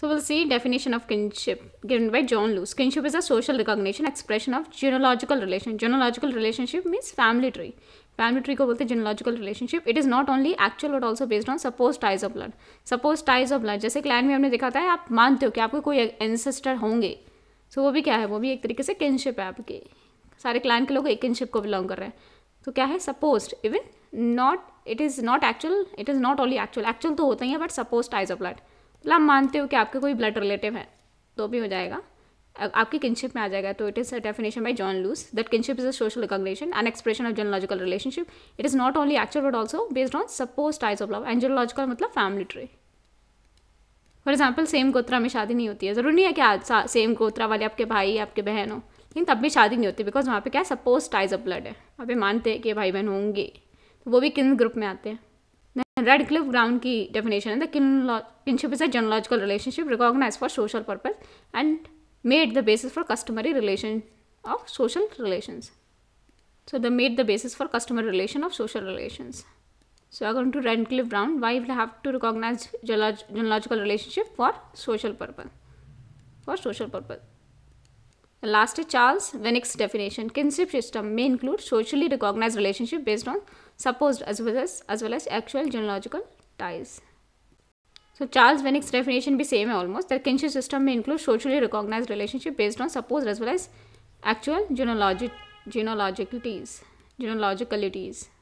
So we'll see definition of kinship given by John Lewis. Kinship is a social recognition expression of genealogical relation. Genealogical relationship means family tree. Family tree को बोलते genealogical relationship. It is not only actual but also based on supposed ties of blood. Supposed ties of blood. जैसे clan में हमने देखा था आप मानते हो कि आपके कोई ancestor होंगे सो so, वो भी क्या है वो भी एक तरीके से kinship है आपके सारे clan के लोग एक kinship को belong कर रहे हैं तो क्या है suppose even not it is not actual it is not only actual actual तो होता ही है but suppose ties of blood मतलब आप मानते हो कि आपके कोई ब्लड रिलेटिव है तो भी हो जाएगा आपकी किनशिप में आ जाएगा तो it is a definition by John Luce that kinship is a social recognition and expression of genealogical relationship it is not only actual but also based on suppose types of love and genealogical मतलब family tree for example same gotra में शादी नहीं होती है ज़रूरी नहीं है कि आज सेम गोत्रा वाले आपके भाई आपके बहन हो लेकिन तब भी शादी नहीं होती बिकॉज वहाँ पे क्या है सपोज टाइज ऑफ ब्लड है अभी मानते हैं कि भाई बहन होंगे तो वो भी किन ग्रुप में आते हैं Then Radcliffe ground key definition. The kinship is a genealogical relationship recognized for social purpose and made the basis for customary relation of social relations. So they made the basis for customary relation of social relations. So according to Redcliffe Brown, we have to recognize genealogical relationship for social purpose. For social purpose. And last, Charles Winnick's definition. Kinship system may include socially recognized relationship based on supposed as well as, as well as actual genealogical ties. So Charles Winnick's definition be same almost. That kinship system may include socially recognized relationship based on supposed as well as actual genealogic genealogicalities. Genealogicalities.